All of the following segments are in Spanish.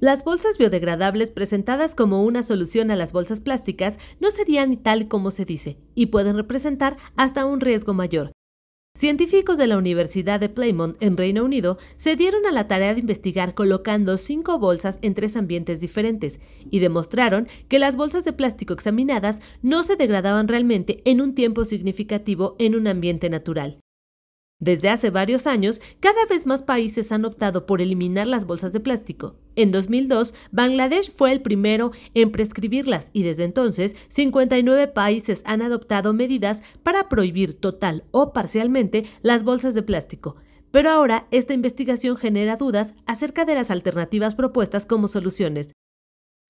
Las bolsas biodegradables presentadas como una solución a las bolsas plásticas no serían tal como se dice y pueden representar hasta un riesgo mayor. Científicos de la Universidad de Plymouth en Reino Unido se dieron a la tarea de investigar colocando cinco bolsas en tres ambientes diferentes y demostraron que las bolsas de plástico examinadas no se degradaban realmente en un tiempo significativo en un ambiente natural. Desde hace varios años, cada vez más países han optado por eliminar las bolsas de plástico. En 2002, Bangladesh fue el primero en prescribirlas y desde entonces 59 países han adoptado medidas para prohibir total o parcialmente las bolsas de plástico. Pero ahora esta investigación genera dudas acerca de las alternativas propuestas como soluciones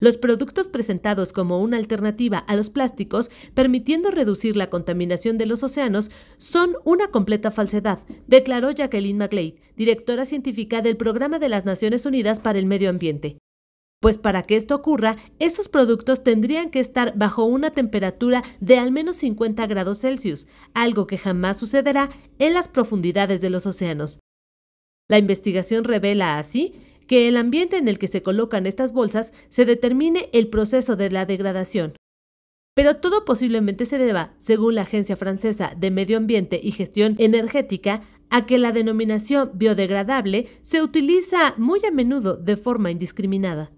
los productos presentados como una alternativa a los plásticos, permitiendo reducir la contaminación de los océanos, son una completa falsedad, declaró Jacqueline McLeod, directora científica del Programa de las Naciones Unidas para el Medio Ambiente. Pues para que esto ocurra, esos productos tendrían que estar bajo una temperatura de al menos 50 grados Celsius, algo que jamás sucederá en las profundidades de los océanos. La investigación revela así que el ambiente en el que se colocan estas bolsas se determine el proceso de la degradación. Pero todo posiblemente se deba, según la Agencia Francesa de Medio Ambiente y Gestión Energética, a que la denominación biodegradable se utiliza muy a menudo de forma indiscriminada.